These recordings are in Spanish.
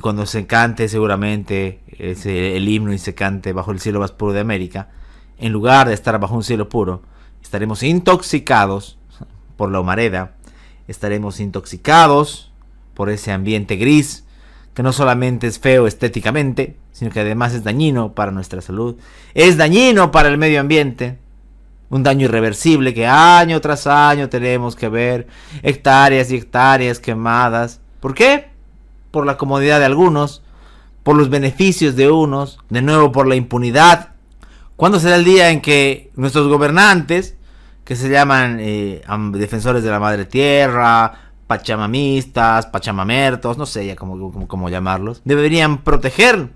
cuando se cante seguramente el himno y se cante bajo el cielo más puro de América, en lugar de estar bajo un cielo puro, estaremos intoxicados por la humareda, estaremos intoxicados por ese ambiente gris, que no solamente es feo estéticamente, sino que además es dañino para nuestra salud, es dañino para el medio ambiente, un daño irreversible que año tras año tenemos que ver, hectáreas y hectáreas quemadas. ¿Por qué? por la comodidad de algunos, por los beneficios de unos, de nuevo por la impunidad. ¿Cuándo será el día en que nuestros gobernantes, que se llaman eh, defensores de la madre tierra, pachamamistas, pachamamertos, no sé ya cómo, cómo llamarlos, deberían proteger,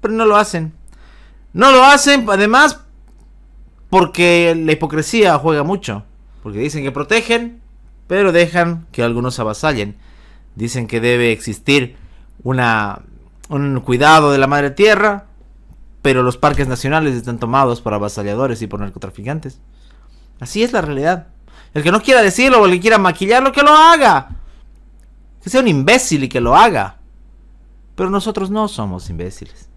pero no lo hacen. No lo hacen, además, porque la hipocresía juega mucho. Porque dicen que protegen, pero dejan que algunos avasallen. Dicen que debe existir una, un cuidado de la madre tierra, pero los parques nacionales están tomados por avasalladores y por narcotraficantes. Así es la realidad. El que no quiera decirlo o el que quiera maquillarlo, que lo haga. Que sea un imbécil y que lo haga. Pero nosotros no somos imbéciles.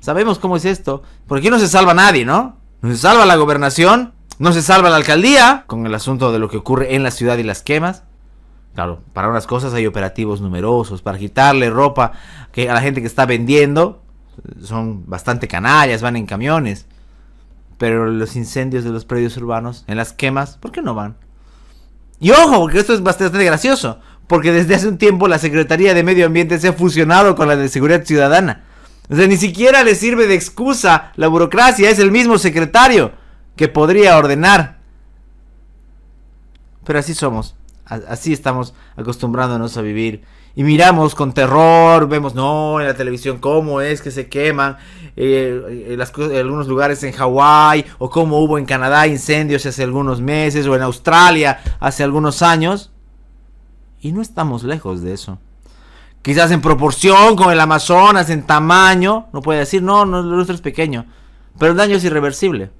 Sabemos cómo es esto. Por aquí no se salva nadie, ¿no? No se salva la gobernación, no se salva la alcaldía con el asunto de lo que ocurre en la ciudad y las quemas. Claro, para unas cosas hay operativos numerosos, para quitarle ropa que a la gente que está vendiendo, son bastante canallas, van en camiones. Pero los incendios de los predios urbanos, en las quemas, ¿por qué no van? Y ojo, porque esto es bastante gracioso, porque desde hace un tiempo la Secretaría de Medio Ambiente se ha fusionado con la de Seguridad Ciudadana. O sea, ni siquiera le sirve de excusa la burocracia, es el mismo secretario que podría ordenar. Pero así somos. Así estamos acostumbrándonos a vivir. Y miramos con terror, vemos, no, en la televisión cómo es que se queman eh, algunos lugares en Hawái, o cómo hubo en Canadá incendios hace algunos meses, o en Australia hace algunos años. Y no estamos lejos de eso. Quizás en proporción con el Amazonas, en tamaño, no puede decir, no, no, el nuestro es pequeño, pero el daño es irreversible.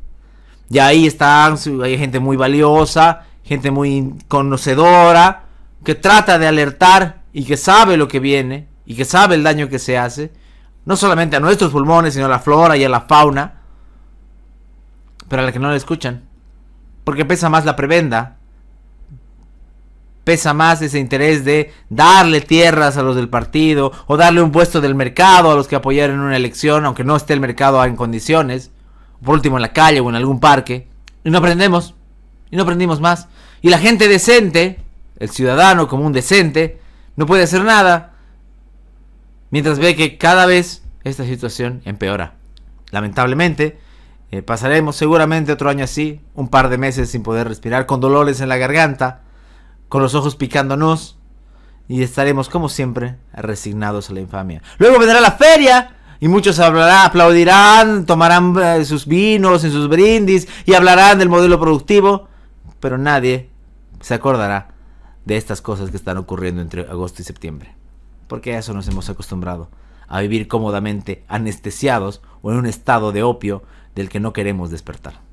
Y ahí están, hay gente muy valiosa gente muy conocedora, que trata de alertar y que sabe lo que viene y que sabe el daño que se hace, no solamente a nuestros pulmones, sino a la flora y a la fauna, pero a la que no la escuchan, porque pesa más la prebenda, pesa más ese interés de darle tierras a los del partido o darle un puesto del mercado a los que apoyaron una elección, aunque no esté el mercado en condiciones, por último en la calle o en algún parque, y no aprendemos no aprendimos más. Y la gente decente, el ciudadano común decente, no puede hacer nada mientras ve que cada vez esta situación empeora. Lamentablemente, eh, pasaremos seguramente otro año así, un par de meses sin poder respirar, con dolores en la garganta, con los ojos picándonos, y estaremos como siempre resignados a la infamia. Luego vendrá la feria. Y muchos hablarán, aplaudirán, tomarán eh, sus vinos en sus brindis y hablarán del modelo productivo pero nadie se acordará de estas cosas que están ocurriendo entre agosto y septiembre. Porque a eso nos hemos acostumbrado, a vivir cómodamente anestesiados o en un estado de opio del que no queremos despertar.